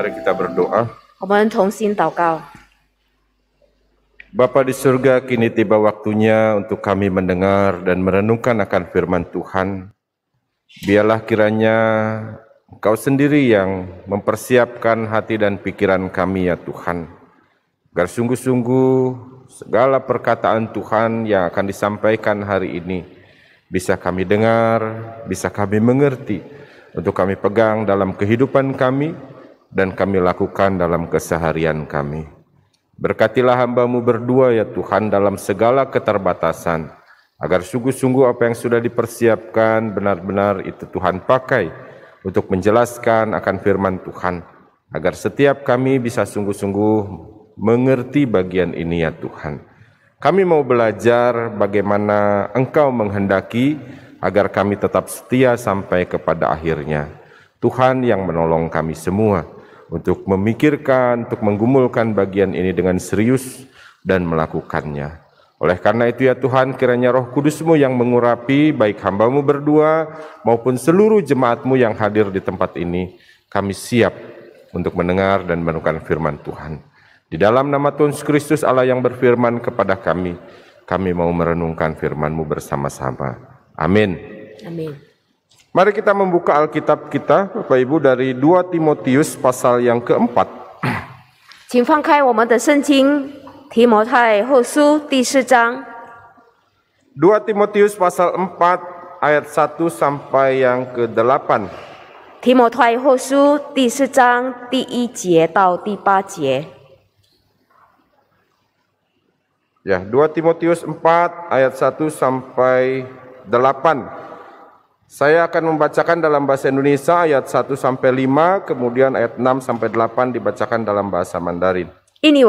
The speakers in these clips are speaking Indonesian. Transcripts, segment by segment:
Mari kita berdoa. Bapak di surga, kini tiba waktunya untuk kami mendengar dan merenungkan akan firman Tuhan. Biarlah kiranya Engkau sendiri yang mempersiapkan hati dan pikiran kami ya Tuhan. Agar sungguh-sungguh segala perkataan Tuhan yang akan disampaikan hari ini bisa kami dengar, bisa kami mengerti, untuk kami pegang dalam kehidupan kami, dan kami lakukan dalam keseharian kami. Berkatilah hambamu berdua ya Tuhan dalam segala keterbatasan, agar sungguh-sungguh apa yang sudah dipersiapkan benar-benar itu Tuhan pakai untuk menjelaskan akan firman Tuhan, agar setiap kami bisa sungguh-sungguh mengerti bagian ini ya Tuhan. Kami mau belajar bagaimana Engkau menghendaki agar kami tetap setia sampai kepada akhirnya. Tuhan yang menolong kami semua untuk memikirkan, untuk menggumulkan bagian ini dengan serius dan melakukannya. Oleh karena itu ya Tuhan kiranya roh kudusmu yang mengurapi baik hambamu berdua maupun seluruh jemaatmu yang hadir di tempat ini. Kami siap untuk mendengar dan menemukan firman Tuhan. Di dalam nama Tuhan Kristus Allah yang berfirman kepada kami, kami mau merenungkan firman-Mu bersama-sama. Amin. Amin. Mari kita membuka Alkitab kita, Bapak Ibu dari 2 Timotius pasal yang keempat. 请放开我们的圣经，提摩太后书第四章。2 Timotius pasal 4 ayat 1 sampai yang ke-8. Timotius pasal ayat 1 Ya, 2 Timotius 4 ayat 1 sampai 8. Saya akan membacakan dalam bahasa Indonesia ayat 1 sampai 5, kemudian ayat 6 sampai 8 dibacakan dalam bahasa Mandarin. Ini,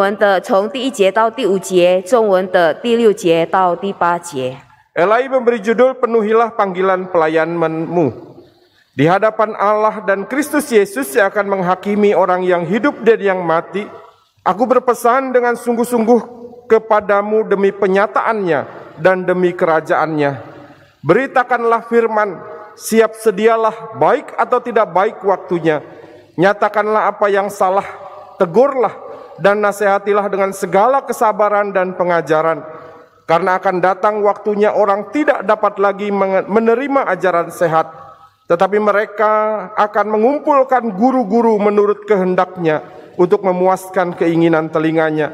Elai memberi judul Penuhilah Panggilan Pelayanmu. Di hadapan Allah dan Kristus Yesus yang akan menghakimi orang yang hidup dan yang mati, aku berpesan dengan sungguh-sungguh kepadamu demi penyataannya dan demi kerajaannya. Beritakanlah firman, siap sedialah baik atau tidak baik waktunya. Nyatakanlah apa yang salah, tegurlah dan nasihatilah dengan segala kesabaran dan pengajaran. Karena akan datang waktunya orang tidak dapat lagi menerima ajaran sehat, tetapi mereka akan mengumpulkan guru-guru menurut kehendaknya untuk memuaskan keinginan telinganya.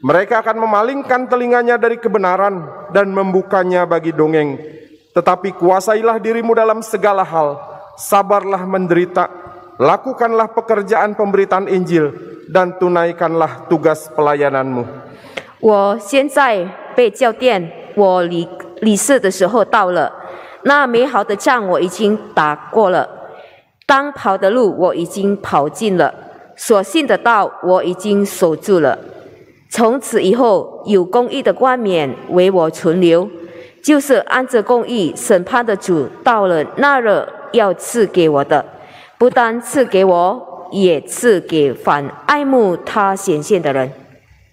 Mereka akan memalingkan telinganya dari kebenaran dan membukanya bagi dongeng. tetapi kuasailah dirimu dalam segala hal sabarlah menderita lakukanlah pekerjaan pemberitaan injil dan tunaikanlah tugas pelayananmu。我现在被叫店，我李李四的时候到了。那美好的仗我已经打过了，当跑的路我已经跑尽了，所信的道我已经守住了。从此以后，有公义的冠冕为我存留。就是按照公义审判的主到了那日要赐给我的，不但赐给我，也赐给凡爱慕他显现的人。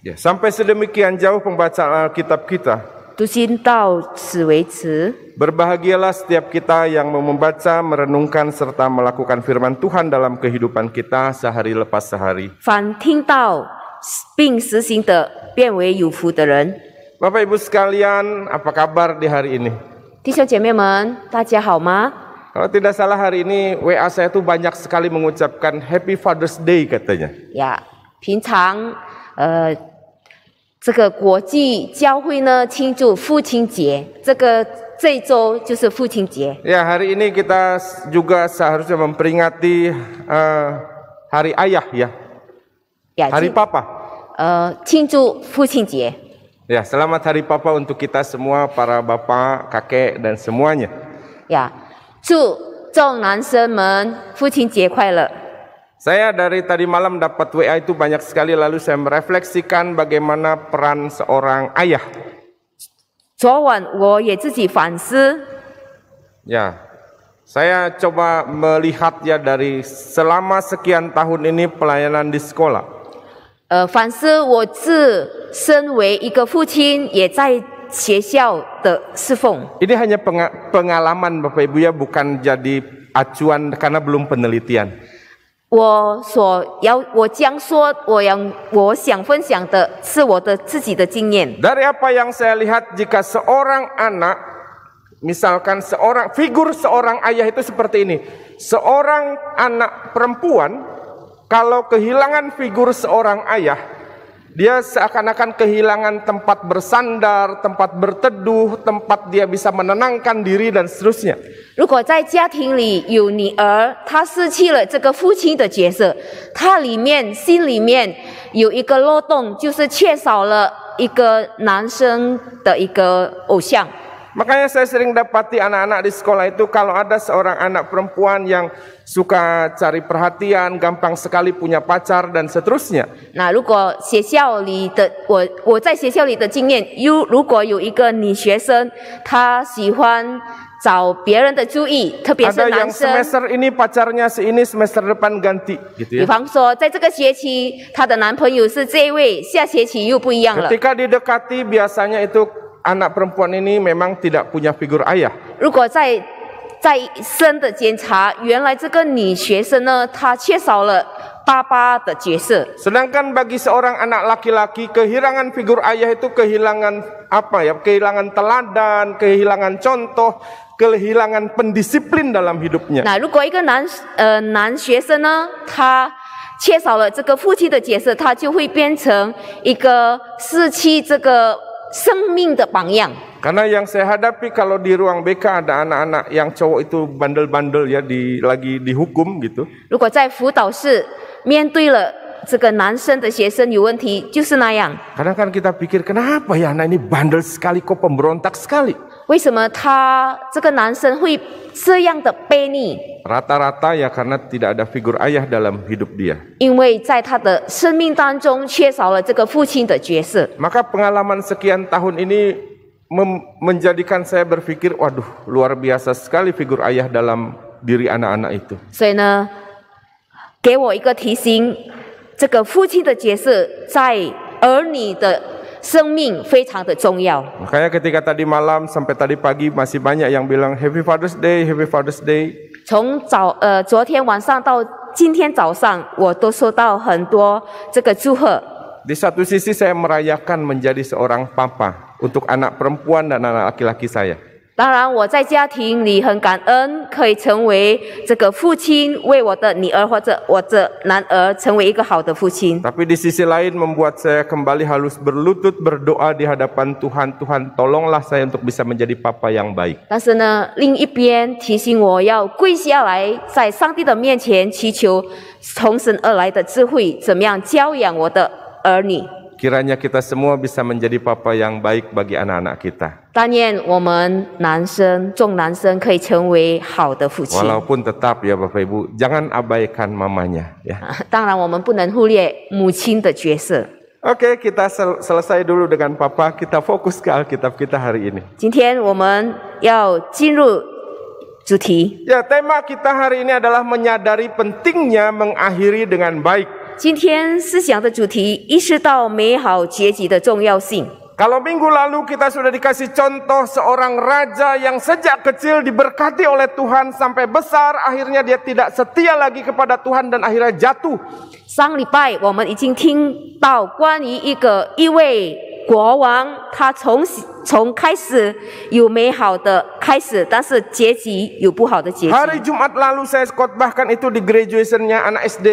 Ya sampai sedemikian jauh pembaca kitab kita. t u i s i n sampai di i n i Berbahagialah setiap kita yang memembaca, merenungkan serta melakukan Firman Tuhan dalam kehidupan kita sehari lepas sehari. 凡听到并实行的，变为有福的人。Bapak Ibu sekalian, apa kabar di hari ini? Kalau tidak salah hari ini WA saya tuh banyak sekali mengucapkan Happy Father's Day katanya. Ya, 平常呃这个国际教会呢庆祝父亲节，这个这一周就是父亲节。Ya, hari ini kita juga seharusnya memperingati eh, hari ayah ya. Ya, hari papa. 呃，庆祝父亲节。Ya, selamat hari Papa untuk kita semua para bapak, kakek dan semuanya. Ya. Saya dari tadi malam dapat WA itu banyak sekali lalu saya merefleksikan bagaimana peran seorang ayah. 昨晚我也自己反思。Ya, saya coba melihat ya dari selama sekian tahun ini pelayanan di sekolah. 呃，反思我自 eh, 身为一个父亲，也在学校的侍奉。Ini hanya pengalaman Bapak Ibu ya, bukan jadi acuan karena belum penelitian. apa yang saya lihat jika seorang anak misalkan seorang figur seorang ayah itu seperti ini. Seorang anak perempuan kalau kehilangan figur seorang ayah dia seakan-akan kehilangan tempat bersandar, tempat berteduh, tempat dia bisa menenangkan diri dan seterusnya. 如果在家庭里有女儿，她失去了这个父亲的角色，她里面心里面有一个漏洞，就是缺少了一个男生的一个偶像。Makanya saya sering dapati anak-anak di sekolah itu kalau ada seorang anak perempuan yang suka cari perhatian, gampang sekali punya pacar dan seterusnya. Nah, jika sekolah, sekolah, di, di saya, 如果学校里的我我在学校里的经验，如如果有一个女学生，她喜欢找别人的注意，特别是男生。Ada yang semester ini pacarnya si ini semester depan ganti, ini, gitu ya. 比方说，在这个学期，她的男朋友是这一位，下学期又不一样了。Ketika didekati biasanya itu anak perempuan ini memang tidak punya figur ayah. Sedangkan bagi seorang anak laki-laki kehilangan figur ayah itu kehilangan apa ya? Kehilangan teladan, kehilangan contoh, kehilangan pendisiplin dalam hidupnya. Nah, jika seorang anak laki-laki kehilangan hidupnya. Karena yang saya hadapi kalau di ruang BK ada anak-anak yang cowok itu bandel-bandel ya di lagi dihukum gitu. karena kan kita pikir kenapa ya anak ini bandel sekali kok pemberontak sekali. 为什么他这个男生会这样的悖逆？Rata-rata ya karena tidak ada figur ayah dalam hidup dia. 因为在他的生命当中缺少了这个父亲的角色。Maka pengalaman sekian tahun ini menjadikan saya berpikir, waduh, luar biasa sekali figur ayah dalam diri anak-anak itu. 所以呢，给我一个提醒，这个父亲的角色在儿女的。生命非常的重要。Makanya ketika tadi malam sampai tadi pagi masih banyak yang bilang Happy Father's Day, Happy Father's Day. satu sisi saya merayakan menjadi seorang papa untuk anak perempuan dan anak laki-laki saya. 当然，我在家庭里很感恩，可以成为这个父亲，为我的女儿或者我的男儿成为一个好的父亲。Tapi di sisi lain membuat saya kembali halus berlutut berdoa di hadapan Tuhan Tuhan tolonglah saya untuk bisa menjadi Papa yang baik. Tetapi, di sisi lain, memanggil saya untuk b e r Kiranya kita semua bisa menjadi papa yang baik bagi anak-anak kita. Walaupun tetap ya Bapak Ibu, jangan abaikan mamanya ya. Oke, okay, kita sel selesai dulu dengan papa, kita fokus ke Alkitab kita hari ini. Ya, tema kita hari ini adalah menyadari pentingnya mengakhiri dengan baik. 今天思想的主题：意识到美好结局的重要性。Kalau minggu lalu kita sudah dikasih contoh seorang raja yang sejak kecil diberkati oleh Tuhan sampai besar, akhirnya dia tidak setia lagi kepada Tuhan dan akhirnya jatuh. 上礼拜我们已经听到关于一个一位国王，他从从开始有美好的开始，但是结局有不好的结局。Hari Jumat lalu saya khotbahkan itu di graduationnya anak SD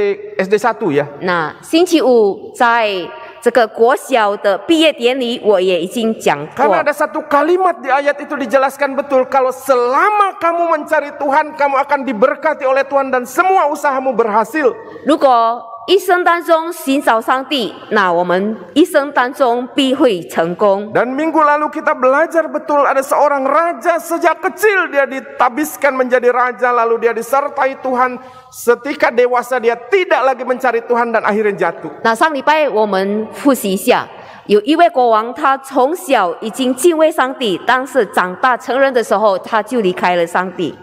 SD satu ya. Nah, 星期五在。这个国小的毕业典礼我也已经讲过。Karena ada satu kalimat di ayat itu dijelaskan betul kalau selama kamu mencari Tuhan kamu akan diberkati oleh Tuhan dan semua usahamu berhasil. 如果一生当中寻找上帝，那我们一生当中必会成功。Dan minggu lalu kita belajar betul ada seorang raja sejak kecil dia ditabiskan menjadi raja lalu dia disertai Tuhan. Setika dewasa dia tidak lagi mencari Tuhan dan akhirnya jatuh. 那上礼拜我们复习一下。Nah, 有一位国王，他从小已经敬畏上帝，但是长大成人的时候，他就离开了上帝。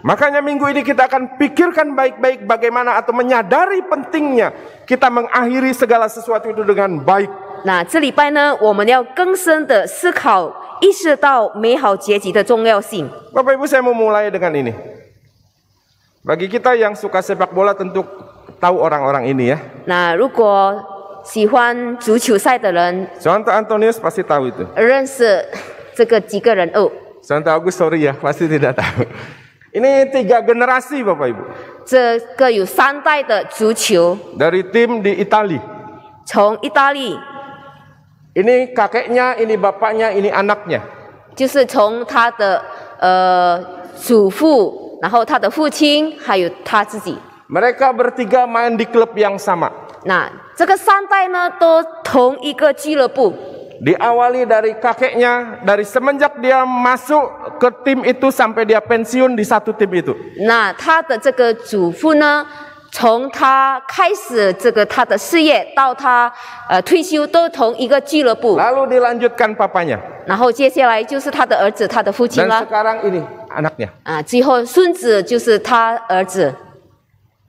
那这礼拜呢，我们要更深的思考，意识到美好结局的重要性。那如果。喜欢足球赛的人，Santo Antonius pasti tahu itu. Agus sorry ya, pasti tidak tahu. Ini tiga generasi Bapak Ibu. 这个有三代的足球。Dari tim di Itali. kakeknya, ini bapaknya, ini anaknya. bertiga main di klub yang sama. Nah, 这个三代呢都同一个俱乐部。Diawali dari kakeknya, dari semenjak dia masuk ke tim itu sampai dia pensiun di satu tim itu. Nah, 他的这个祖父呢，从他开始这个他的事业到他呃退休都同一个俱乐部。Lalu dilanjutkan papanya. 然后接下来就是他的儿子，他的父亲了。Dan sekarang ini anaknya. 啊，最后孙子就是他儿子。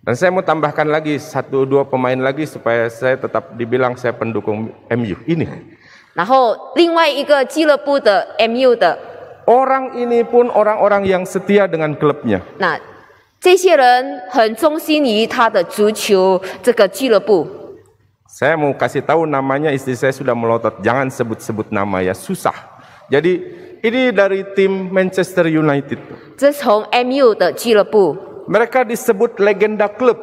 dan saya mau tambahkan lagi satu dua pemain lagi supaya saya tetap dibilang saya pendukung MU ini. Nah, MU orang ini pun orang-orang yang setia dengan klubnya. Nah, saya mau kasih tahu namanya istri saya sudah melotot, jangan sebut-sebut nama ya, susah. Jadi ini dari tim Manchester United. 这是从 MU 的俱乐部。mereka disebut legenda klub.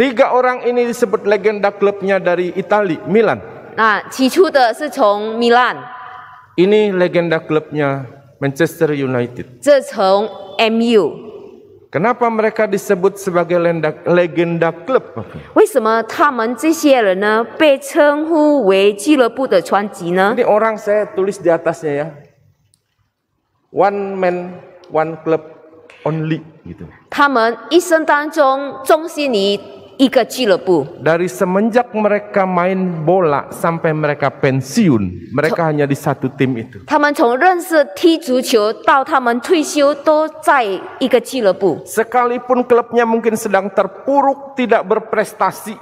Tiga orang ini disebut legenda klubnya dari Itali, Milan. Nah, Milan. Ini legenda klubnya Manchester United. MU. Kenapa mereka disebut sebagai legenda, legenda klub? Kenapa? Ini orang saya tulis di atasnya ya. One man, one club only gitu. 他们一生当中，忠心于 dari semenjak mereka main bola sampai mereka pensiun, mereka hanya di satu tim itu. Sekalipun klubnya mungkin sedang terpuruk, tidak berprestasi.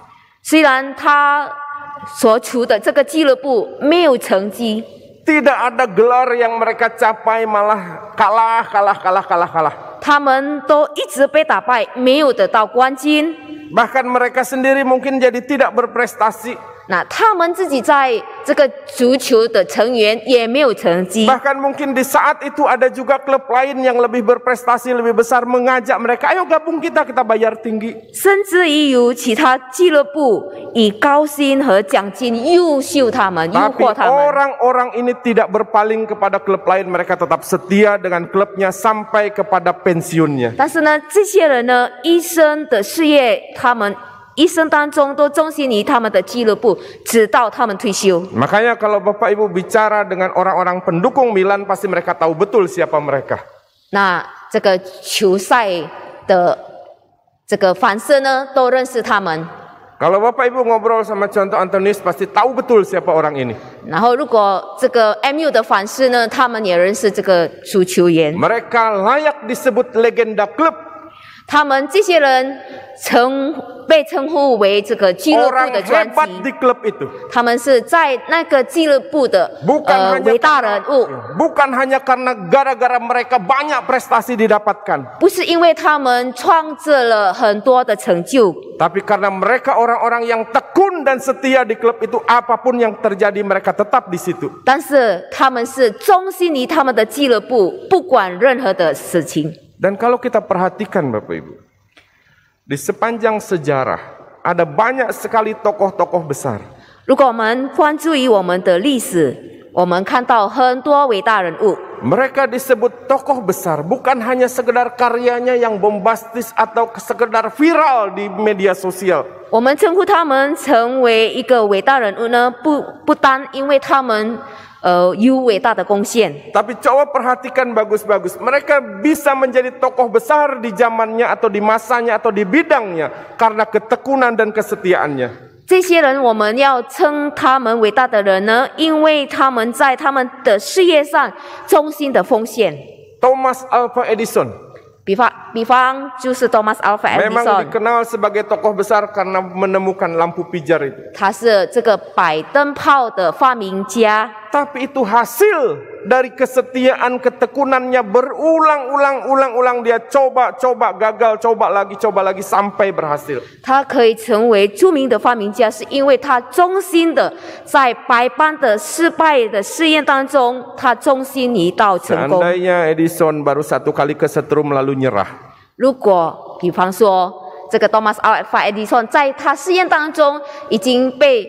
Tidak ada gelar yang mereka capai malah kalah, kalah, kalah, kalah, kalah. 他们都一直被打败，没有得到冠军。Bahkan mereka sendiri mungkin jadi tidak berprestasi 那他们自己在这个足球的成员也没有成绩。bahkan mungkin di saat itu ada juga klub lain yang lebih berprestasi lebih besar mengajak mereka, ayo gabung kita, kita bayar tinggi。甚至于有其他俱乐部以高薪和奖金诱秀他们，诱惑他们。a orang-orang ini tidak berpaling kepada klub lain, mereka tetap setia dengan klubnya sampai kepada pensiunnya。但是呢，这些人呢，一生的事业他们。一生当中都忠心于他们的俱乐部，直到他们退休。Makanya kalau Bapak Ibu bicara dengan orang-orang pendukung Milan pasti mereka tahu betul siapa mereka. 那这个球赛的这个凡是呢都认识他们。Kalau Bapak Ibu ngobrol sama contoh Antonius pasti tahu betul siapa orang ini. 然后，如果这个 MU mereka layak disebut legenda klub 他们这些人称被称呼为这个俱乐部的专辑，di bukan hanya karena gara-gara mereka banyak prestasi didapatkan, Tapi karena mereka orang-orang yang tekun dan setia di klub itu apapun yang terjadi mereka tetap di situ. Dan kalau kita perhatikan Bapak Ibu, di sepanjang sejarah ada banyak sekali tokoh-tokoh besar. Kan Mereka disebut tokoh besar bukan hanya sekedar karyanya yang bombastis atau sekedar viral di media sosial. 我们称呼他们成为一个伟大人物呢，不不单因为他们 tapi coba perhatikan bagus-bagus. Mereka bisa menjadi tokoh besar di zamannya atau di masanya atau di bidangnya karena ketekunan dan kesetiaannya. Thomas Alva Edison. 比方比方就是 Thomas Alva Edison。Memang dikenal sebagai tokoh besar karena menemukan lampu pijar itu tapi itu hasil dari kesetiaan ketekunannya berulang-ulang-ulang-ulang dia coba-coba gagal coba lagi coba lagi sampai berhasil. Seandainya Edison baru satu kali kesetrum lalu nyerah. 如果比方说这个 Thomas Alva Edison 在他试验当中已经被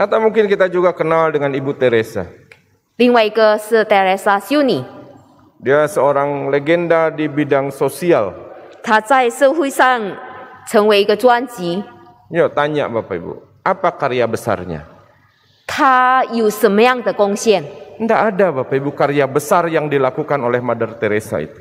Atau mungkin kita juga kenal dengan Ibu Teresa. Teresa Teresa Dia seorang legenda di bidang sosial. Yo, tanya Bapak Ibu, apa karya besarnya? Tidak ada Bapak Ibu karya besar yang dilakukan oleh Mother Teresa itu.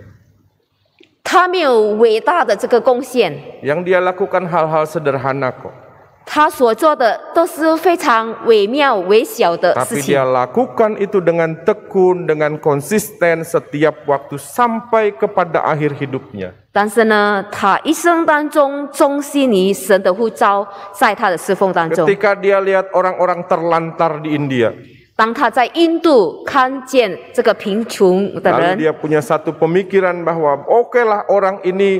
Yang dia lakukan hal-hal sederhana kok. 他所做的都是非常微妙、微小的事情。Tapi dia lakukan itu dengan tekun, dengan konsisten setiap waktu sampai kepada akhir hidupnya. 但是呢，他一生当中忠心于神的呼召，在他的侍奉当中。Ketika dia lihat orang-orang terlantar di India. 当他在印度看见这个贫穷的人，dia punya satu pemikiran bahwa oke lah orang ini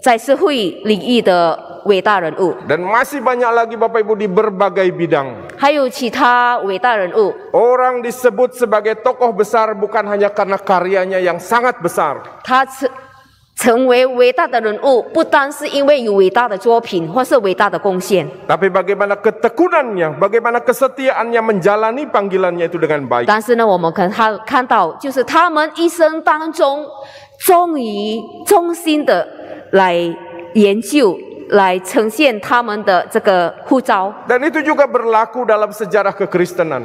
Dan masih banyak lagi Bapak Ibu di berbagai bidang. Orang disebut sebagai tokoh besar bukan hanya karena karyanya yang sangat besar. tapi bagaimana ketekunannya, bagaimana kesetiaannya menjalani panggilannya itu dengan baik. 来研究，来呈现他们的这个护照。Dan itu juga berlaku dalam sejarah k e k r i s t e n a n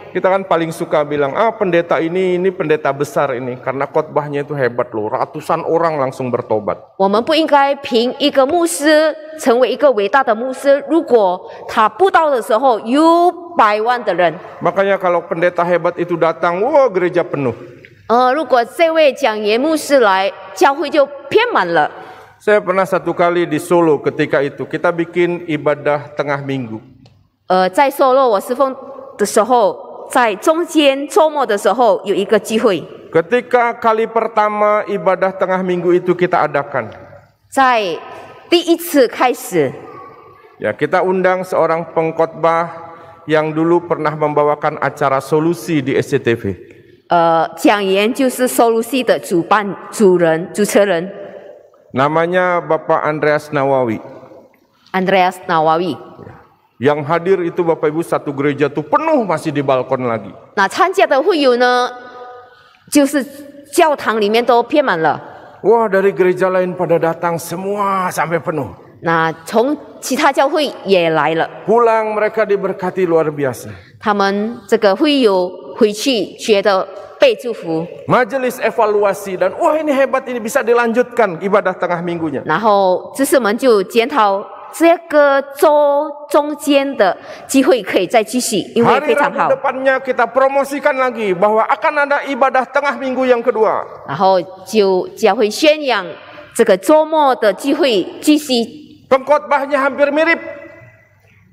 Kita kan paling suka bilang, ah pendeta ini, ini pendeta besar ini. Karena khotbahnya itu hebat loh, ratusan orang langsung bertobat. makanya kalau pendeta hebat itu datang, wah wow, gereja penuh. saya pernah satu kali di Solo ketika itu kita bikin ibadah tengah minggu. 呃，在 Solo 我侍奉的时候，在中间周末的时候有一个机会。Ketika kali pertama ibadah tengah minggu itu kita adakan. 在第一次开始。Ya, kita undang seorang pengkhotbah yang dulu pernah membawakan acara solusi di SCTV. Uh, Bapak Andreas Nawawi. Andreas Nawawi. Yang hadir itu Bapak Ibu satu gereja tuh penuh masih di balkon lagi. Nah, 参加的会友呢，就是教堂里面都偏满了。Wah, dari gereja lain pada datang semua sampai penuh. Nah, 从其他教会也来了。Pulang mereka diberkati luar biasa. 他们这个会友回去觉得被祝福。Majelis evaluasi dan wah ini hebat ini bisa dilanjutkan ibadah tengah minggunya. 然后，知识们就检讨 depannya kita promosikan lagi bahwa akan ada ibadah tengah minggu yang kedua. hampir mirip.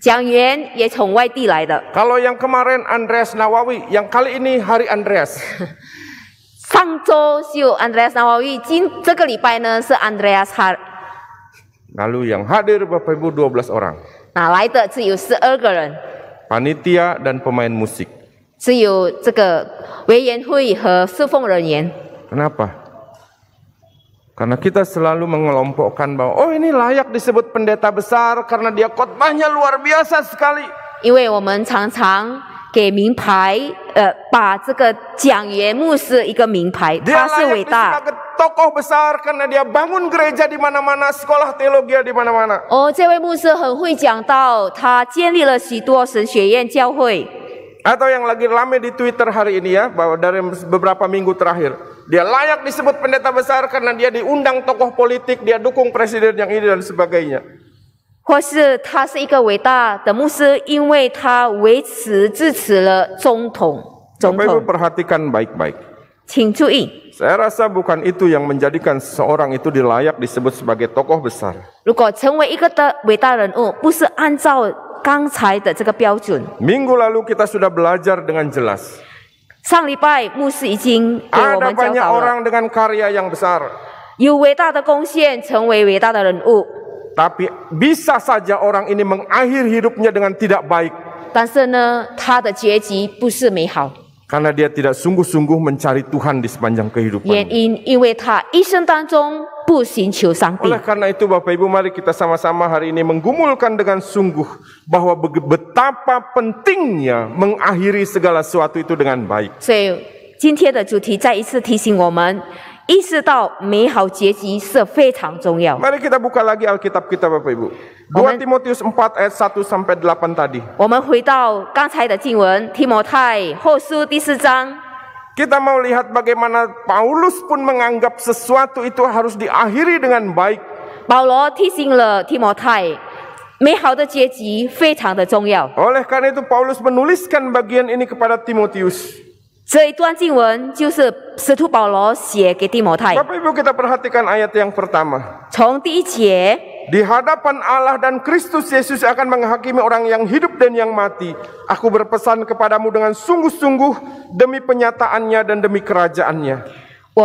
讲员也从外地来的。kalau yang kemarin Andreas Nawawi, yang kali ini hari Andreas. 上周就 Andreas Nawawi，今这个礼拜呢是 Andreas 哈。Lalu yang hadir Bapak Ibu 12 orang. Nah, 来的只有12 Panitia dan pemain musik. Kenapa? Karena kita selalu mengelompokkan bahwa oh ini layak disebut pendeta besar karena dia khotbahnya luar biasa sekali. 因为我们常常给名牌，呃，把这个蒋元牧师一个名牌，他是伟大。tokoh besar karena dia bangun gereja di mana-mana, sekolah teologi di mana-mana. Oh, 这位牧师很会讲道，他建立了许多神学院教会。Atau yang lagi rame di Twitter hari ini ya, bahwa dari beberapa minggu terakhir, dia layak disebut pendeta besar karena dia diundang tokoh politik, dia dukung presiden yang ini dan sebagainya. 或是他是一个伟大的牧师，因为他维持支持了总统。总统。Bapak perhatikan baik-baik. rasa bukan itu yang menjadikan seorang itu dilayak disebut sebagai tokoh besar. lalu kita sudah belajar dengan jelas. banyak orang dengan karya yang tapi bisa saja orang ini mengakhir hidupnya dengan tidak baik. Karena dia tidak sungguh-sungguh mencari Tuhan di sepanjang kehidupan. Oleh karena itu, Bapak Ibu, mari kita sama-sama hari ini menggumulkan dengan sungguh bahwa betapa pentingnya mengakhiri segala sesuatu itu dengan baik. 意识到美好结局是非常重要。Mari kita buka lagi Alkitab kita Bapak Ibu. 2 Timotius 4 ayat 1 sampai 8 tadi. 我们回到刚才的经文，提摩太后书第四章。Kita mau lihat bagaimana Paulus pun menganggap sesuatu itu harus diakhiri dengan baik. 保罗提醒了提摩太，美好的结局非常的重要。Oleh karena itu Paulus menuliskan bagian ini kepada Timotius. 这一段经文就是使徒保罗写给提摩太。我们先 a n 第一节。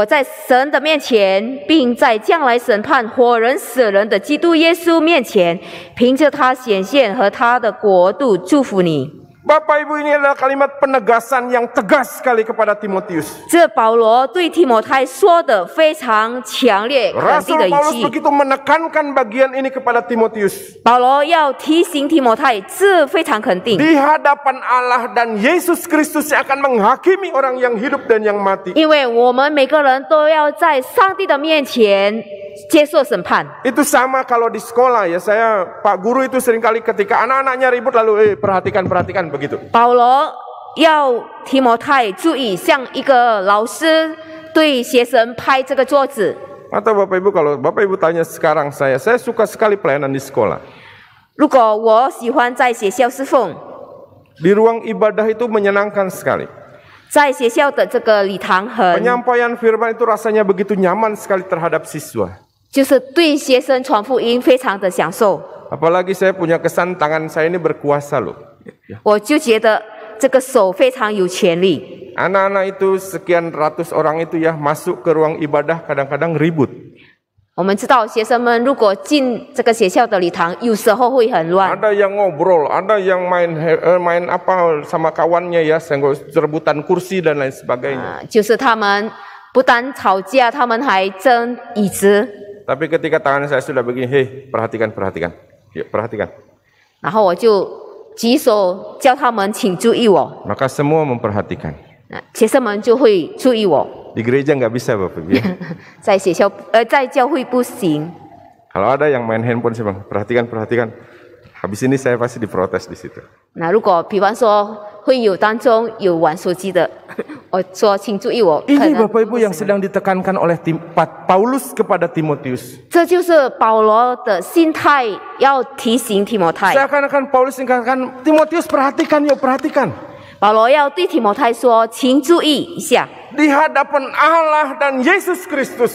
在神的面前，并在将来审判活人死人的基督耶稣面前，凭着祂显现和他的国度，祝福你。Bapak Ibu ini adalah kalimat penegasan yang tegas sekali kepada Timotius. Paulus begitu menekankan bagian ini kepada Timotius. Di hadapan Allah dan Yesus Kristus yang akan menghakimi orang yang hidup dan yang mati itu sama kalau di sekolah ya. Saya Pak guru itu seringkali ketika anak-anaknya ribut lalu eh perhatikan perhatikan begitu. Paulo Atau Bapak Ibu kalau Bapak Ibu tanya sekarang saya, saya suka sekali pelayanan di sekolah. Di ruang ibadah itu menyenangkan sekali. Penyampaian firman itu rasanya begitu nyaman sekali terhadap siswa. Apalagi saya punya kesan tangan saya ini berkuasa loh. Ya. 我就觉得这个手非常有权力。Anak-anak itu sekian ratus orang itu ya masuk ke ruang ibadah kadang-kadang ribut. 我们知道学生们如果进这个学校的礼堂，有时候会很乱。Ada yang ngobrol, ada yang main eh, main apa sama kawannya ya, senggol rebutan kursi dan lain sebagainya. Ah, tapi ketika tangan saya sudah begini, hei, perhatikan, perhatikan. Yuk, perhatikan. Maka semua memperhatikan. Nah, Di gereja nggak bisa Bapak Ibu. Saya Kalau ada yang main handphone sih Bang, perhatikan perhatikan. Habis ini saya pasti diprotes di situ. Nah, 如果比方说会有当中有玩手机的。Ini Bapak Ibu yang sedang ditekankan oleh tim, Paulus kepada Timotius. Saya akan Paulus mengatakan Timotius perhatikan, yuk perhatikan. Di hadapan Allah dan Yesus Kristus.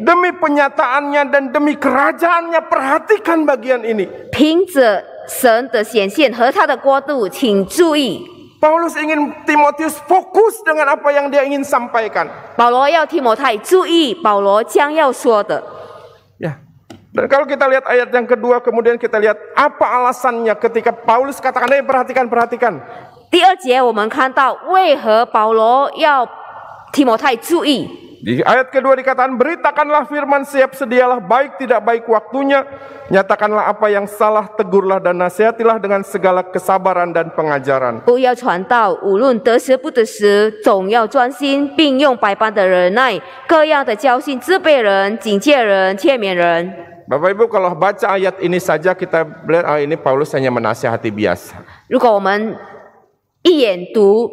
Demi penyataannya dan demi kerajaannya perhatikan bagian ini. 凭着神的显现和他的国度，请注意。Paulus ingin Timotius fokus dengan apa yang dia ingin sampaikan. Paulo ya Dan kalau kita lihat ayat yang kedua, kemudian kita lihat apa alasannya ketika Paulus katakan, ini eh, perhatikan, perhatikan, perhatikan." Di ayat kedua dikatakan beritakanlah firman siap sedialah baik tidak baik waktunya nyatakanlah apa yang salah tegurlah dan nasihatilah dengan segala kesabaran dan pengajaran. Bapak Ibu kalau baca ayat ini saja kita melihat ah, ini Paulus hanya menasihati biasa. 如果我们一眼读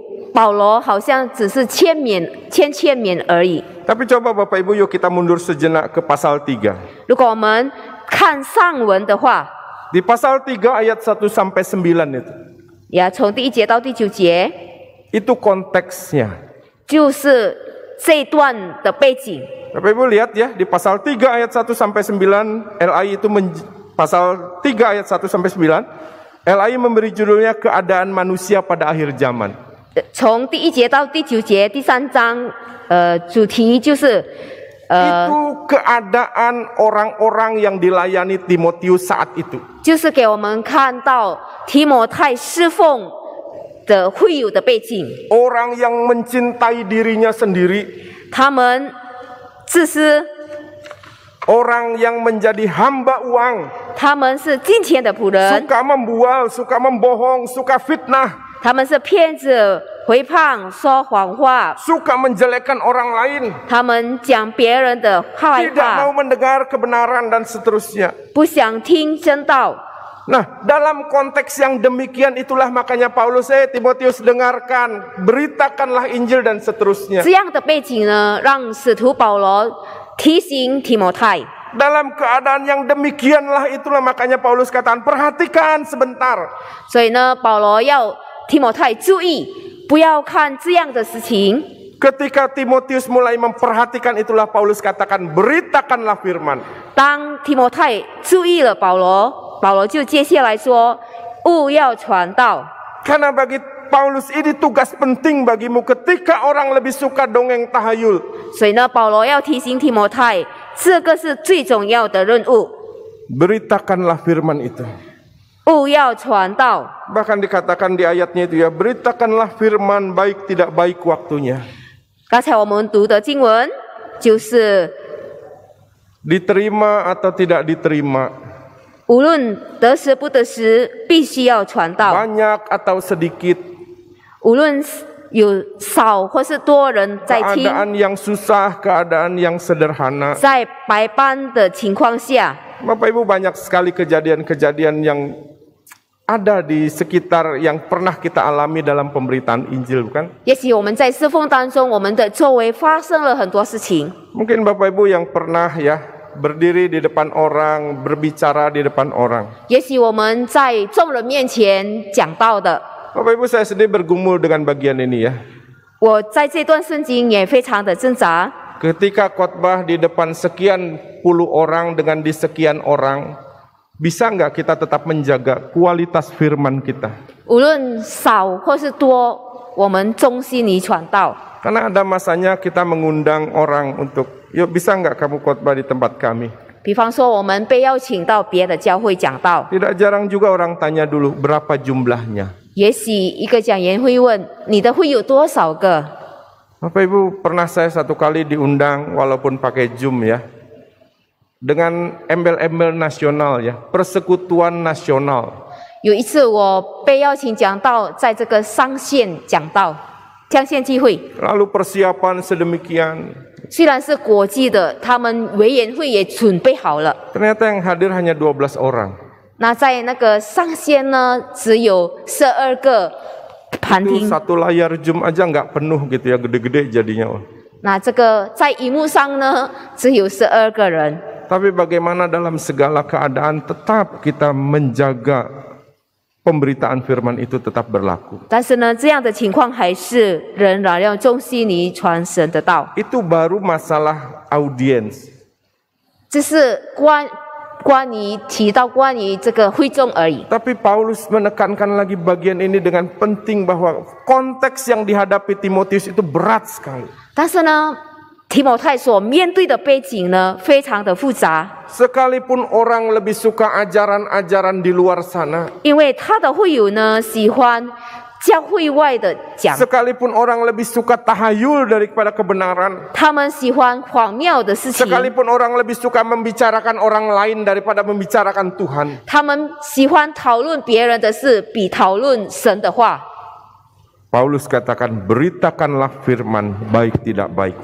tapi coba Bapak Ibu yuk kita mundur sejenak ke pasal 3. di pasal 3 ayat 1 sampai 9 itu. Ya, dari Itu konteksnya. Bapak Ibu lihat ya di pasal 3 ayat 1 sampai 9 LAI itu men, pasal 3 ayat 1 sampai 9 LAI memberi judulnya keadaan manusia pada akhir zaman. 从第一节到第九节第三章，呃，主题就是呃，itu keadaan orang-orang yang dilayani Timotius saat itu. 就是给我们看到提摩太侍奉的会有的背景。Orang yang mencintai dirinya sendiri. 他们自私。Orang yang menjadi hamba uang. 他们是金钱的仆人。Suka membual, suka membohong, suka fitnah. 他们是骗子、回胖、说谎话。Suka menjelekkan orang lain. mau mendengar kebenaran dan seterusnya. dalam konteks yang demikian itulah makanya Paulus, eh Timotius dengarkan, beritakanlah Injil dan seterusnya. dalam keadaan yang demikianlah itulah makanya Paulus katakan, perhatikan sebentar. 所以呢，保罗要 Timotai, Ketika Timotius mulai memperhatikan itulah Paulus katakan beritakanlah firman. Timotai 当提摩太注意了保罗，保罗就接下来说，务要传道。Karena bagi Paulus ini tugas penting bagimu ketika orang lebih suka dongeng tahayul. 所以呢，保罗要提醒提摩太，这个是最重要的任务。Beritakanlah firman itu. Bahkan dikatakan di ayatnya itu ya, beritakanlah firman baik tidak baik waktunya. diterima atau tidak diterima. Banyak atau sedikit. Keadaan yang susah, keadaan yang sederhana. Bapak Ibu banyak sekali kejadian-kejadian yang ada di sekitar yang pernah kita alami dalam pemberitaan Injil, bukan? Mungkin Bapak Ibu yang pernah ya berdiri di depan orang, berbicara di depan orang. Bapak Ibu saya sedih bergumul dengan bagian ini ya. Ketika khotbah di depan sekian puluh orang dengan di sekian orang. Bisa nggak kita tetap menjaga kualitas firman kita? Karena ada masanya kita mengundang orang untuk, yuk bisa nggak kamu khotbah di tempat kami? 比方说，我们被邀请到别的教会讲道。Tidak jarang juga orang tanya dulu berapa jumlahnya. Ibu pernah saya satu kali diundang walaupun pakai Zoom ya dengan embel-embel nasional ya, persekutuan nasional. 有一次我被邀请讲到，在这个商县讲到江县聚会，Lalu persiapan sedemikian, yang hadir hanya 12 orang. Itu layar Zoom aja nggak penuh gitu ya, gede-gede jadinya. Tapi bagaimana dalam segala keadaan tetap kita menjaga pemberitaan firman itu tetap berlaku. Itu baru masalah audiens. 这是关关于提到关于这个会众而已。Tapi Paulus menekankan lagi bagian ini dengan penting bahwa konteks yang dihadapi Timotius itu berat sekali. 提摩太所面对的背景呢，非常的复杂。Sekalipun orang lebih suka ajaran-ajaran di luar sana, sana，因为他的会友呢喜欢教会外的讲。Sekalipun orang lebih suka tahayul daripada kebenaran, kebenaran，他们喜欢荒谬的事情。Sekalipun orang lebih suka membicarakan orang lain daripada membicarakan Tuhan，他们喜欢讨论别人的事比讨论神的话。Paulus katakan beritakanlah firman baik tidak baik.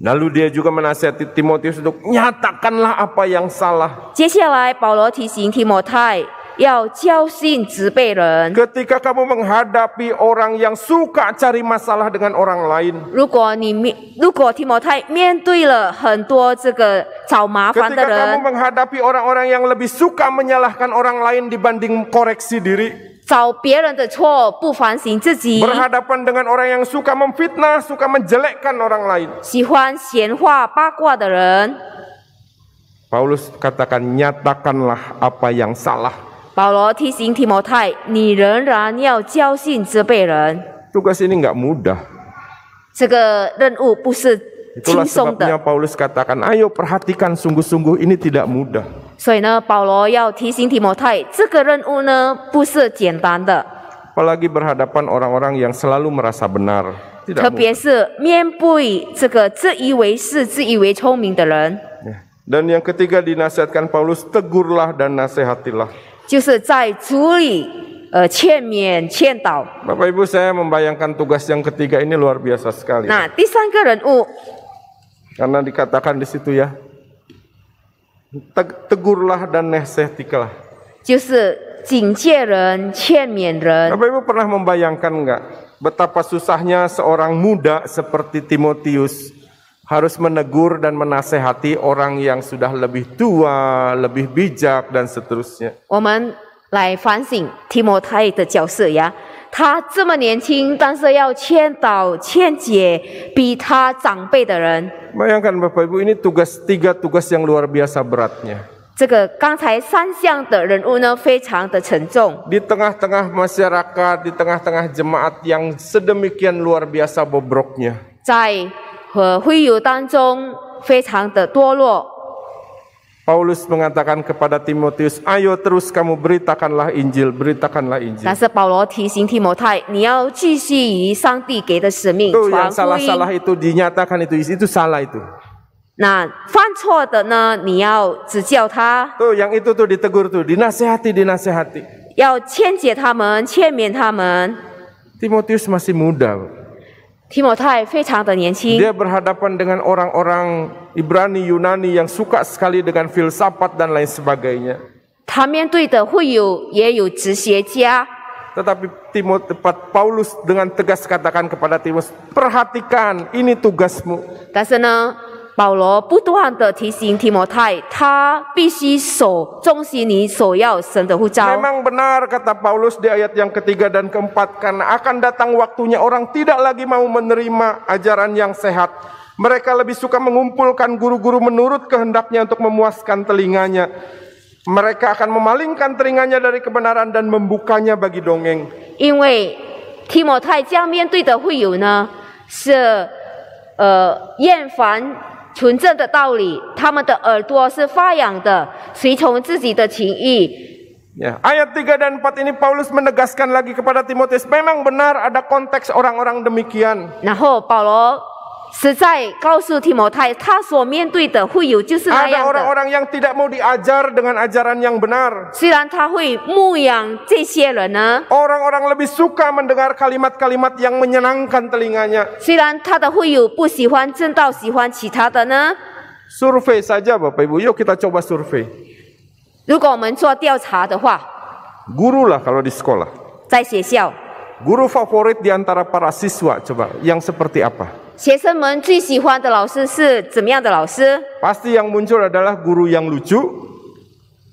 Lalu dia juga menasihati Timotius untuk nyatakanlah apa yang salah. 接下来，保罗提醒提摩太 Ketika kamu menghadapi orang yang suka cari masalah dengan orang lain. lain，如果你面，如果提摩太面对了很多这个找麻烦的人，Ketika kamu menghadapi orang-orang yang lebih suka menyalahkan orang lain dibanding koreksi diri. diri。找别人的错不反省自己，berhadapan dengan orang yang suka memfitnah, suka menjelekkan orang lain，喜欢闲话八卦的人。Paulus katakan nyatakanlah apa yang salah 保罗提醒提摩太，你仍然要教训这辈人。Tugas ini nggak mudah. 这个任务不是轻松的。Itulah sebabnya Paulus katakan, ayo perhatikan sungguh-sungguh ini tidak mudah. Apalagi berhadapan orang-orang yang selalu merasa benar. Dan yang ketiga dinasihatkan Paulus, tegurlah dan nasihatilah. 就是在主里呃劝勉劝导。Bapak Ibu saya membayangkan tugas yang ketiga ini luar biasa sekali. Nah, di ke ren'u. Karena dikatakan di situ ya. Tegurlah dan nesehtilah. 就是警戒人、劝勉人。Bapak Ibu pernah membayangkan enggak betapa susahnya seorang muda seperti Timotius harus menegur dan menasehati orang yang sudah lebih tua, lebih bijak dan seterusnya. 我们来反省提摩太的角色呀，他这么年轻，但是要劝导、劝解比他长辈的人。Bayangkan Bapak Ibu ini tugas tiga tugas yang luar biasa beratnya. tengah tengah-tengah masyarakat, di tengah-tengah jemaat yang sedemikian luar biasa bobroknya. 和会友当中非常的堕落。Paulus mengatakan kepada Timotius, "Ayo terus kamu beritakanlah Injil, beritakanlah Injil." 但是保罗提醒提摩太，你要继续以上帝给的使命 Itu yang salah salah itu dinyatakan itu itu salah itu. yang itu tuh ditegur tuh, dinasehati, dinasehati. Timotius masih muda. Dia berhadapan dengan orang-orang Ibrani Yunani yang suka sekali dengan filsafat dan lain sebagainya. Tetapi Timotai Paulus dengan tegas katakan kepada Timotius, perhatikan ini tugasmu. 但是呢,保罗不断的提醒提摩太，他必须守忠心你所要神的护照。Memang benar kata Paulus di ayat yang ketiga dan keempat karena akan datang waktunya orang tidak lagi mau menerima ajaran yang sehat. Mereka lebih suka mengumpulkan guru-guru menurut kehendaknya untuk memuaskan telinganya. Mereka akan memalingkan telinganya dari kebenaran dan membukanya bagi dongeng. 因为提摩太将面对的会有呢是呃厌烦纯正的道理，他们的耳朵是发痒的，随从自己的情欲。e ayat tiga dan empat ini Paulus menegaskan lagi kepada Timotius, memang benar ada konteks orang-orang demikian。然后保罗。实在告诉提摩太，他所面对的会有就是那样 Ada orang orang yang tidak mau diajar dengan ajaran yang benar. 虽然他会牧养这些人呢，Orang-orang lebih suka mendengar kalimat-kalimat yang menyenangkan telinganya. saja Bapak Ibu, yuk kita coba survei. lah kalau di sekolah. favorit di antara para siswa coba yang seperti apa? 学生们最喜欢的老师是怎么样的老师？Pasti yang muncul adalah guru yang lucu.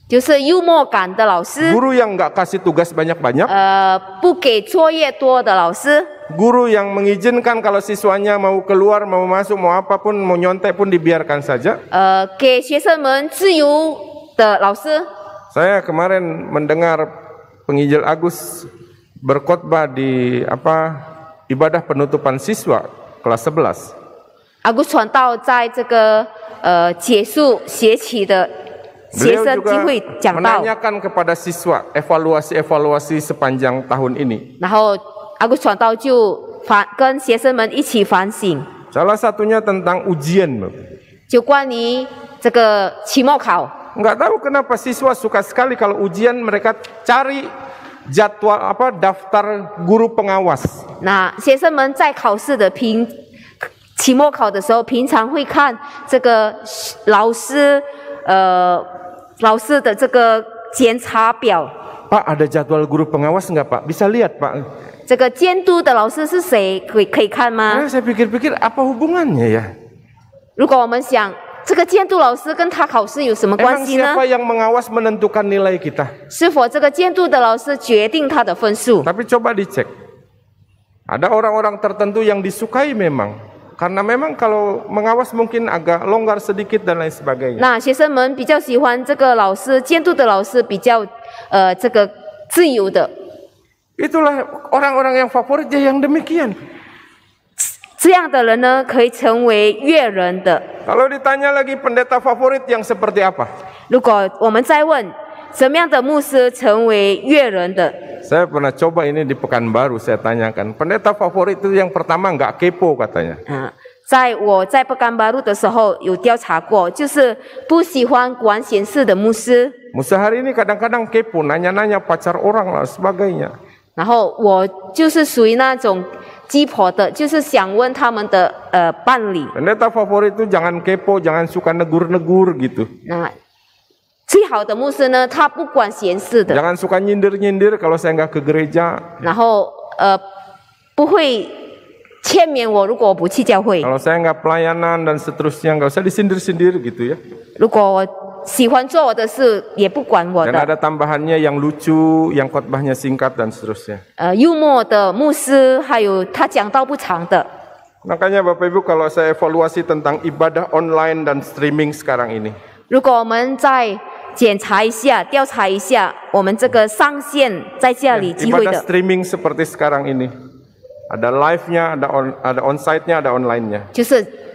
就是幽默感的老师。Guru yang nggak kasih tugas banyak-banyak. 呃，不给作业多的老师。Guru uh, yang mengizinkan kalau siswanya mau keluar, mau masuk, mau apapun, mau nyontek pun dibiarkan saja. Uh, Saya kemarin mendengar penginjil Agus berkhotbah di apa ibadah penutupan siswa kelas 11. Agus Chuan Tao Beliau juga menanyakan kepada siswa evaluasi-evaluasi sepanjang tahun ini. Salah satunya tentang ujian. Enggak tahu kenapa siswa suka sekali kalau ujian mereka cari jadwal apa daftar guru pengawas. Nah, 学生们在考试的平期末考的时候，平常会看这个老师呃老师的这个检查表。Pak ada jadwal guru pengawas nggak Pak? Bisa lihat Pak. 这个监督的老师是谁？可以可以看吗？Nah, saya pikir-pikir apa hubungannya ya? 如果我们想这个监督老师跟他考试有什么关系呢？Emang siapa yang mengawas menentukan nilai kita? 是否这个监督的老师决定他的分数？Tapi coba dicek. Ada orang-orang tertentu yang disukai memang. Karena memang kalau mengawas mungkin agak longgar sedikit dan lain sebagainya. Nah, siswa yang yang suka guru Itulah orang orang-orang yang favorit yang demikian. 这样的人呢，可以成为悦人的。如果我们在问什么样的牧师成为悦人的？我曾经在巴兰巴鲁，我问过，牧师的最爱是？在我在巴兰巴鲁的时候，有调查过，就是不喜欢管闲事的牧师。牧师，今天有时候会很八卦，问别人有没有女朋友，等等。然后我就是属于那种。鸡婆的，就是想问他们的呃伴侣。Pendeta favorit itu jangan kepo, jangan suka negur-negur gitu. Nah, 最好的牧师呢，他不管闲事的。Jangan suka nyindir-nyindir kalau saya nggak ke gereja. 然后呃，不会劝勉我，如果我不去教会。Kalau saya nggak pelayanan dan seterusnya, nggak usah disindir-sindir gitu ya. 如果我 dan ada tambahannya yang lucu, yang khotbahnya singkat dan seterusnya. 呃，幽默的牧师，还有他讲道不长的。Makanya uh, Bapak Ibu kalau saya evaluasi tentang ibadah online dan streaming sekarang ini. streaming seperti sekarang ini. Ada live-nya, ada on, ada on site-nya, ada online-nya. 就是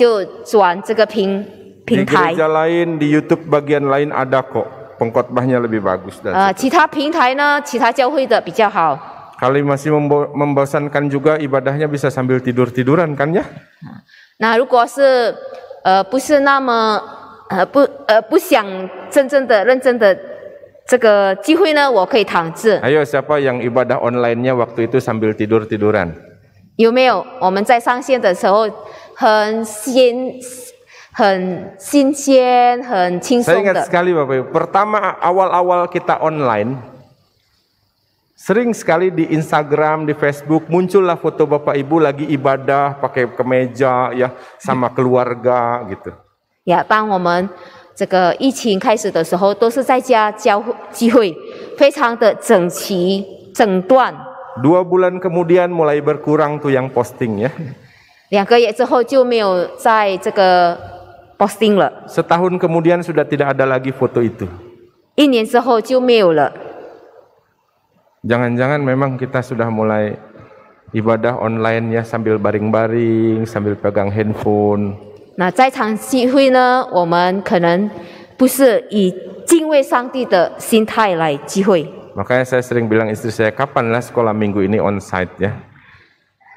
就转这个平平台。Di lain di YouTube bagian lain ada kok pengkhotbahnya lebih bagus dan. masih membosankan juga ibadahnya bisa sambil tidur tiduran kan ya? Nah, 如果是呃不是那么呃不呃不想真正的认真的这个机会呢，我可以躺着。Ayo siapa yang ibadah online-nya waktu itu sambil tidur tiduran? 有没有我们在上线的时候很新。很新鲜、很轻松的。Saya ingat sekali Bapak Ibu, pertama awal-awal kita online, sering sekali di Instagram, di Facebook muncullah foto Bapak Ibu lagi ibadah pakai kemeja ya sama keluarga gitu. Ya, kita 当我们这个疫情开始的时候，都是在家教聚会，非常的整齐整段。Dua bulan kemudian mulai berkurang tuh yang posting ya. 两个月之后就没有在这个 posting 了。Setahun kemudian sudah tidak ada lagi foto itu. jangan memang kita sudah mulai ibadah online ya sambil baring-baring, sambil pegang handphone。那在场聚会呢，我们可能不是以敬畏上帝的心态来聚会。makanya saya sering bilang istri saya, kapan lah sekolah minggu ini on site ya.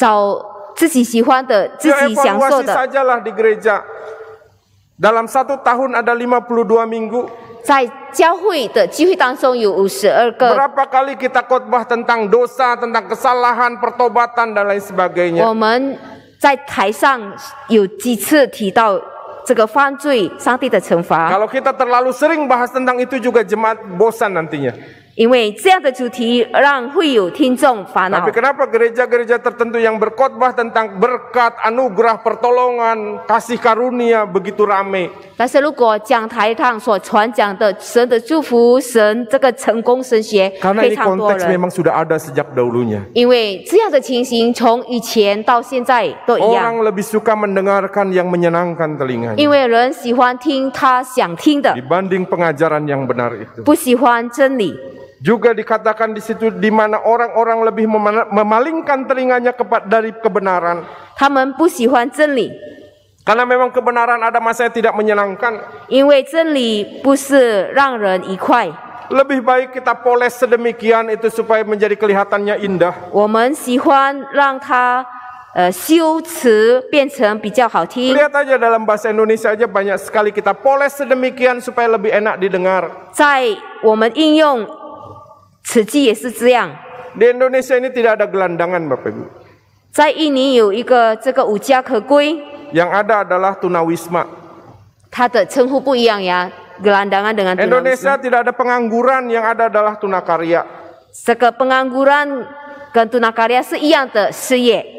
找自己喜欢的、自己享受的。sajalah di gereja. Dalam satu tahun ada 52 minggu. 在教会的聚会当中有五十二个。Berapa kali kita khotbah tentang dosa, tentang kesalahan, pertobatan dan lain sebagainya. 我们在台上有几次提到这个犯罪、上帝的惩罚。Kalau kita terlalu sering bahas tentang itu juga jemaat bosan nantinya. 因为这样的主题让会有听众烦恼。Tapi kenapa gereja-gereja tertentu yang berkhotbah tentang berkat, anugerah, pertolongan, kasih karunia begitu ramai? memang sudah ada sejak dahulunya. 因为这样的情形从以前到现在都一样。Orang lebih suka mendengarkan yang menyenangkan telinganya. 因为人喜欢听他想听的。Dibanding pengajaran yang benar itu. Juga dikatakan di situ di mana orang-orang lebih memalingkan telinganya dari kebenaran. karena memang kebenaran ada masanya tidak menyenangkan. Lebih baik kita poles sedemikian itu supaya menjadi kelihatannya indah. Lihat aja dalam bahasa Indonesia aja banyak sekali kita poles sedemikian supaya lebih enak didengar. 在我们应用 di Indonesia ini tidak ada gelandangan Bapak Ibu. ini ada adalah tunawisma. gelandangan dengan tunawisma. Indonesia tidak ada pengangguran, yang ada adalah tunakarya. 这个 pengangguran dan tunakarya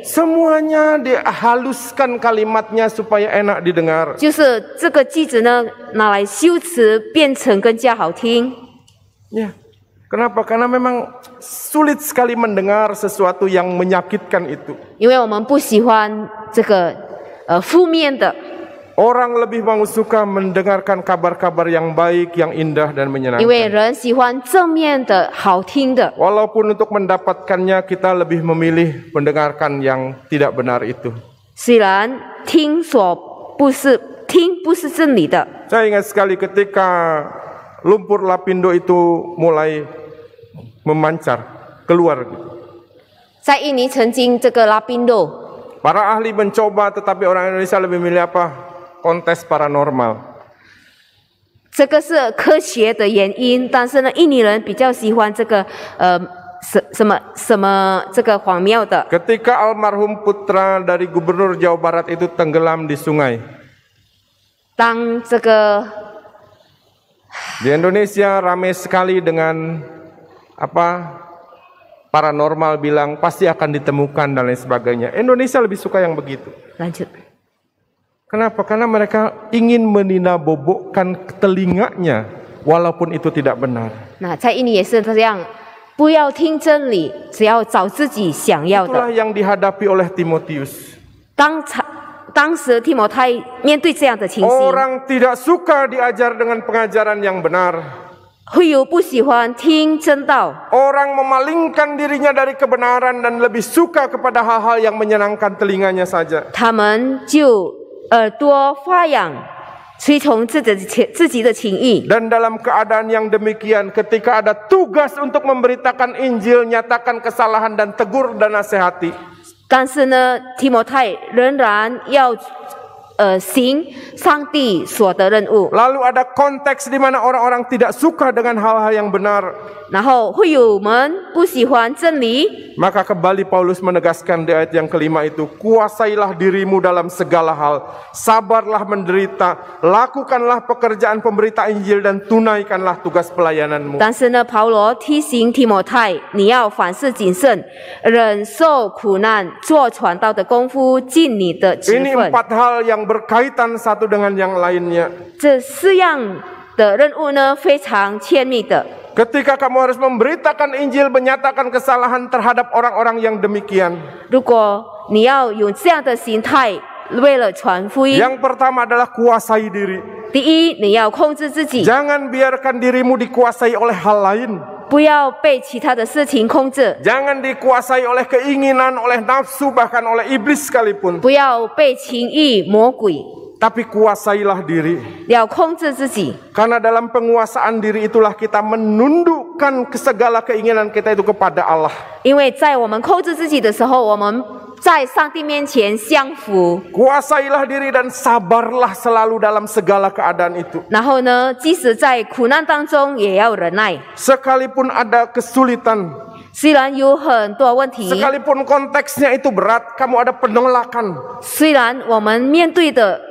Semuanya dihaluskan kalimatnya supaya enak didengar. Ya. Kenapa? Karena memang sulit sekali mendengar sesuatu yang menyakitkan itu. Orang lebih mau suka mendengarkan kabar-kabar yang baik, yang indah dan menyenangkan. Walaupun untuk mendapatkannya kita lebih memilih mendengarkan yang tidak benar itu. Saya ingat sekali ketika lumpur lapindo itu mulai memancar keluar gitu. Para ahli mencoba tetapi orang Indonesia lebih milih apa? Kontes paranormal. Ketika almarhum putra dari gubernur Jawa Barat itu tenggelam di sungai. Di Indonesia ramai sekali dengan apa paranormal bilang pasti akan ditemukan dan lain sebagainya. Indonesia lebih suka yang begitu. Lanjut. Kenapa? Karena mereka ingin menina bobokkan telinganya walaupun itu tidak benar. Nah, saya ini ya yang Itulah yang dihadapi oleh Timotius. Orang tidak suka diajar dengan pengajaran yang benar. Orang memalingkan dirinya dari kebenaran dan lebih suka kepada hal-hal yang menyenangkan telinganya saja. Dan dalam keadaan yang demikian, ketika ada tugas untuk memberitakan Injil, nyatakan kesalahan dan tegur dan nasihati. 但是呢，提摩太仍然要 Lalu ada konteks di mana orang-orang tidak suka dengan hal-hal yang benar. Maka kembali Paulus menegaskan di ayat yang kelima itu, kuasailah dirimu dalam segala hal, sabarlah menderita, lakukanlah pekerjaan pemberita Injil dan tunaikanlah tugas pelayananmu. 但是呢，保罗提醒提摩太，你要凡事谨慎，忍受苦难，做传道的功夫，尽你的职分。Ini empat hal yang berkaitan satu dengan yang lainnya. Ketika kamu harus memberitakan Injil, menyatakan kesalahan terhadap orang-orang yang demikian. yang pertama adalah kuasai diri. Jangan biarkan dirimu dikuasai oleh hal lain. 不要被其他的事情控制。Jangan dikuasai oleh keinginan, oleh nafsu, bahkan oleh iblis sekalipun。不要被情欲魔鬼。tapi kuasailah diri. Karena dalam penguasaan diri itulah kita menundukkan segala keinginan kita itu kepada Allah. Kuasailah diri dan sabarlah selalu dalam segala keadaan itu. Sekalipun ada kesulitan. Sekalipun konteksnya itu berat, kamu ada penolakan. 虽然我们面对的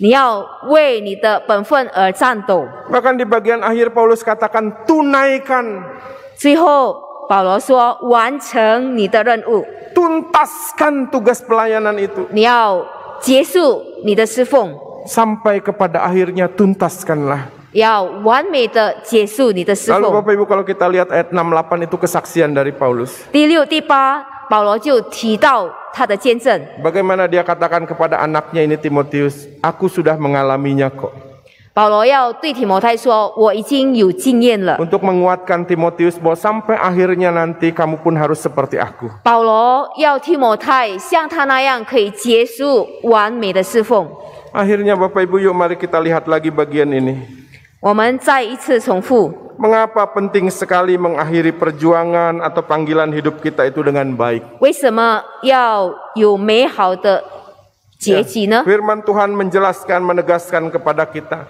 Bahkan di bagian akhir Paulus katakan tunaikan. Tuntaskan tugas pelayanan itu. Sampai kepada akhirnya tuntaskanlah. Lalu Bapak Ibu kalau kita lihat ayat 68 itu kesaksian dari Paulus. 第六、第八。保罗就提到他的见证。Bagaimana dia katakan kepada anaknya ini Timotius, aku sudah mengalaminya kok. 保罗要对提摩太说：“我已经有经验了。” Untuk menguatkan Timotius bahwa sampai akhirnya nanti kamu pun harus seperti aku. 保罗要提摩太像他那样可以结束完美的侍奉。Akhirnya Bapak Ibu yuk mari kita lihat lagi bagian ini. Mengapa penting sekali mengakhiri perjuangan atau panggilan hidup kita itu dengan baik? firman Tuhan menjelaskan, menegaskan kepada kita.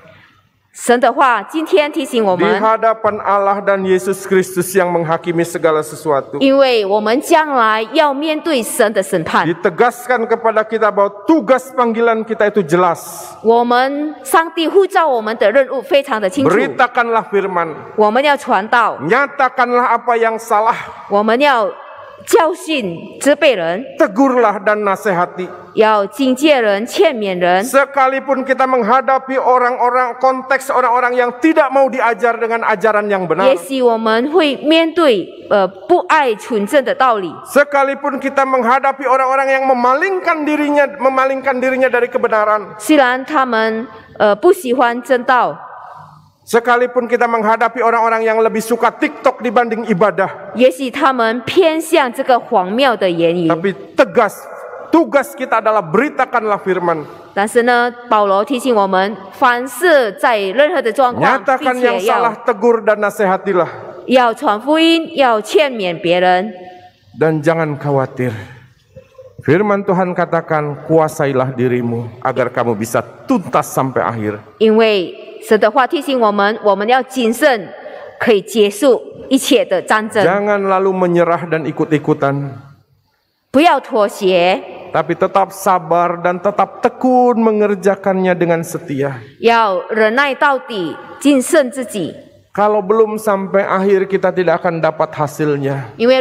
神的话今天提醒我们，di hadapan Allah dan Yesus Kristus yang menghakimi segala sesuatu. Ditegaskan kepada kita bahwa tugas panggilan kita itu jelas. 我们上帝呼召我们的任务非常的清楚。Beritakanlah firman. Nyatakanlah apa yang salah. 教训责备人，tegurlah dan nasihati. kita menghadapi orang-orang konteks orang-orang yang tidak mau diajar dengan ajaran yang benar。也许我们会面对呃不爱纯正的道理。sekalipun benar. kita menghadapi orang-orang yang memalingkan dirinya memalingkan dirinya dari kebenaran. Sekalipun kita menghadapi orang-orang yang lebih suka TikTok dibanding ibadah. Tapi tegas, tugas kita adalah beritakanlah firman. 但是呢，保罗提醒我们，凡事在任何的状况，并且要 tegur dan jangan khawatir. Firman Tuhan katakan, kuasailah dirimu agar kamu bisa tuntas sampai akhir. 因为 Jangan lalu menyerah dan ikut-ikutan. Tapi tetap sabar dan tetap tekun mengerjakannya dengan setia. 要忍耐到底，谨慎自己。Kalau belum sampai akhir kita tidak akan dapat hasilnya. Oleh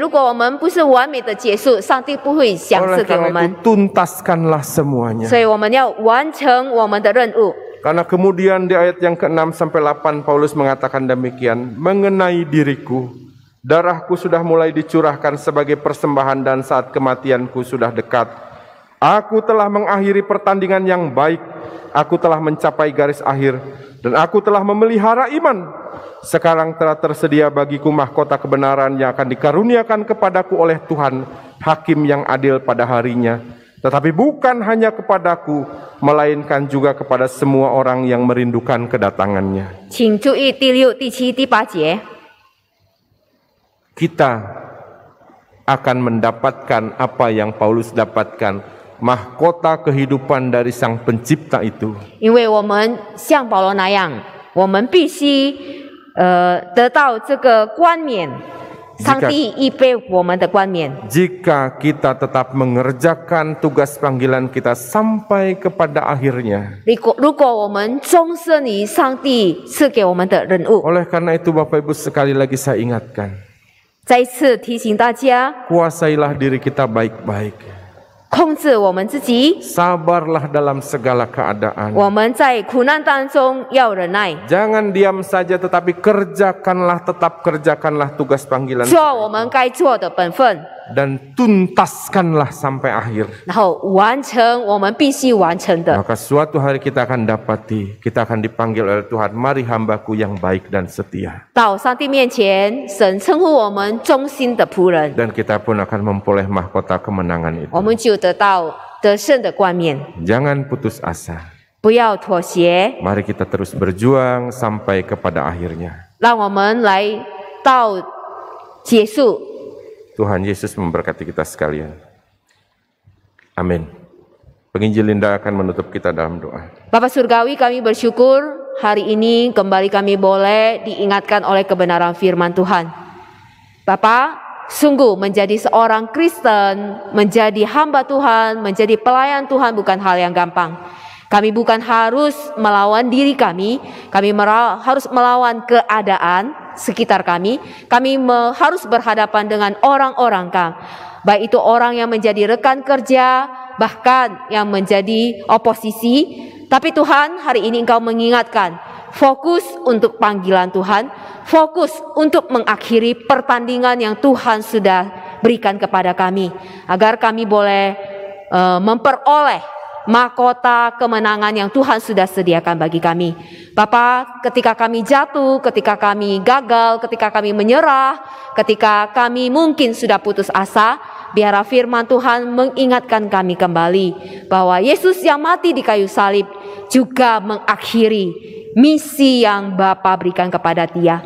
tuntaskanlah semuanya. Karena kemudian di ayat yang ke-6 sampai 8 Paulus mengatakan demikian, mengenai diriku, darahku sudah mulai dicurahkan sebagai persembahan dan saat kematianku sudah dekat. Aku telah mengakhiri pertandingan yang baik, aku telah mencapai garis akhir dan aku telah memelihara iman. Sekarang telah tersedia bagiku mahkota kebenaran yang akan dikaruniakan kepadaku oleh Tuhan, hakim yang adil pada harinya tetapi bukan hanya kepadaku, melainkan juga kepada semua orang yang merindukan kedatangannya. Kita akan mendapatkan apa yang Paulus dapatkan, mahkota kehidupan dari Sang Pencipta itu. 因为我们像保罗那样，我们必须呃得到这个冠冕。jika kita tetap mengerjakan tugas panggilan kita sampai kepada akhirnya. Oleh karena itu Bapak Ibu sekali lagi saya ingatkan. Kuasailah diri kita baik-baik. Sabarlah dalam segala keadaan. Jangan diam saja, tetapi kerjakanlah, tetap kerjakanlah tugas panggilan dan tuntaskanlah sampai akhir. Maka suatu hari kita akan dapati, kita akan dipanggil oleh Tuhan, mari hambaku yang baik dan setia. Dan kita pun akan memperoleh mahkota kemenangan itu. Jangan putus asa. Mari kita terus berjuang sampai kepada akhirnya. 让我们来到结束。Tuhan Yesus memberkati kita sekalian. Amin. Penginjil Linda akan menutup kita dalam doa. Bapak Surgawi kami bersyukur hari ini kembali kami boleh diingatkan oleh kebenaran firman Tuhan. Bapak, sungguh menjadi seorang Kristen, menjadi hamba Tuhan, menjadi pelayan Tuhan bukan hal yang gampang. Kami bukan harus melawan diri kami, kami harus melawan keadaan, sekitar kami, kami harus berhadapan dengan orang-orang kami, baik itu orang yang menjadi rekan kerja, bahkan yang menjadi oposisi. Tapi Tuhan, hari ini Engkau mengingatkan, fokus untuk panggilan Tuhan, fokus untuk mengakhiri pertandingan yang Tuhan sudah berikan kepada kami, agar kami boleh uh, memperoleh mahkota kemenangan yang Tuhan sudah sediakan bagi kami. Bapa, ketika kami jatuh, ketika kami gagal, ketika kami menyerah, ketika kami mungkin sudah putus asa, biarlah firman Tuhan mengingatkan kami kembali bahwa Yesus yang mati di kayu salib juga mengakhiri misi yang Bapa berikan kepada dia.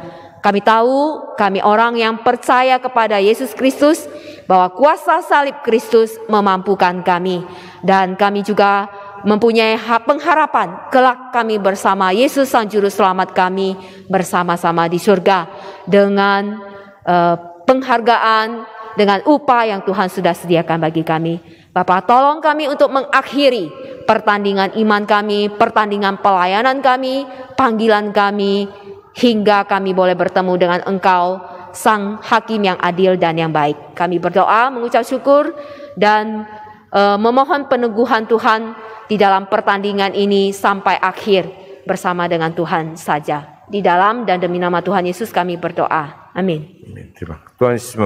Kami tahu, kami orang yang percaya kepada Yesus Kristus, bahwa kuasa salib Kristus memampukan kami dan kami juga mempunyai pengharapan kelak kami bersama Yesus sang juru selamat kami bersama-sama di surga dengan eh, penghargaan dengan upah yang Tuhan sudah sediakan bagi kami. Bapak tolong kami untuk mengakhiri pertandingan iman kami, pertandingan pelayanan kami, panggilan kami hingga kami boleh bertemu dengan Engkau sang hakim yang adil dan yang baik. Kami berdoa mengucap syukur dan uh, memohon peneguhan Tuhan di dalam pertandingan ini sampai akhir bersama dengan Tuhan saja. Di dalam dan demi nama Tuhan Yesus kami berdoa. Amin. Amin. Terima. Tuhan